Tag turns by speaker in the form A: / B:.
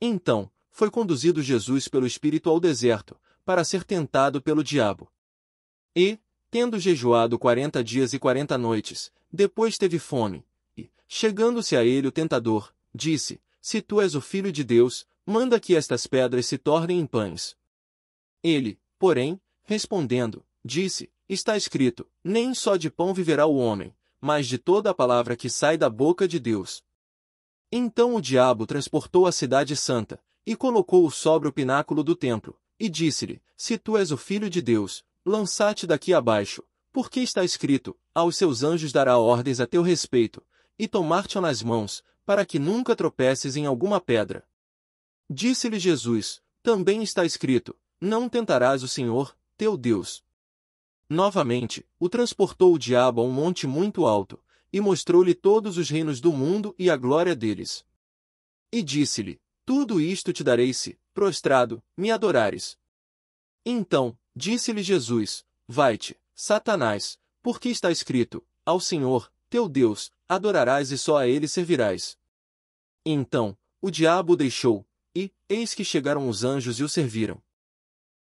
A: Então, foi conduzido Jesus pelo Espírito ao deserto, para ser tentado pelo diabo. E, tendo jejuado quarenta dias e quarenta noites, depois teve fome, e, chegando-se a ele o tentador, disse, Se tu és o Filho de Deus, manda que estas pedras se tornem em pães. Ele, porém, respondendo, disse, Está escrito, nem só de pão viverá o homem, mas de toda a palavra que sai da boca de Deus. Então o diabo transportou a cidade santa, e colocou-o sobre o pináculo do templo, e disse-lhe, Se tu és o Filho de Deus, lança-te daqui abaixo, porque está escrito, aos seus anjos dará ordens a teu respeito, e tomar te o nas mãos, para que nunca tropeces em alguma pedra. Disse-lhe Jesus, também está escrito, não tentarás o Senhor, teu Deus. Novamente, o transportou o diabo a um monte muito alto, e mostrou-lhe todos os reinos do mundo e a glória deles. E disse-lhe: Tudo isto te darei se, prostrado, me adorares. Então, disse-lhe Jesus: Vai-te, Satanás, porque está escrito: Ao Senhor, teu Deus, adorarás e só a ele servirás. Então, o diabo o deixou, e, eis que chegaram os anjos e o serviram.